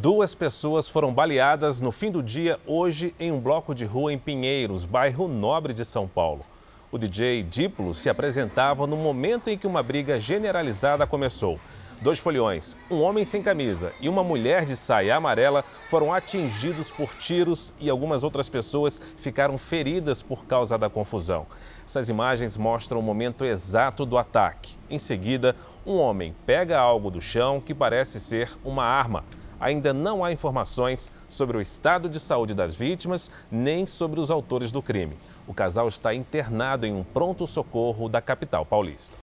Duas pessoas foram baleadas no fim do dia hoje em um bloco de rua em Pinheiros, bairro Nobre de São Paulo. O DJ Diplo se apresentava no momento em que uma briga generalizada começou. Dois foliões, um homem sem camisa e uma mulher de saia amarela foram atingidos por tiros e algumas outras pessoas ficaram feridas por causa da confusão. Essas imagens mostram o momento exato do ataque. Em seguida, um homem pega algo do chão que parece ser uma arma ainda não há informações sobre o estado de saúde das vítimas nem sobre os autores do crime. O casal está internado em um pronto-socorro da capital paulista.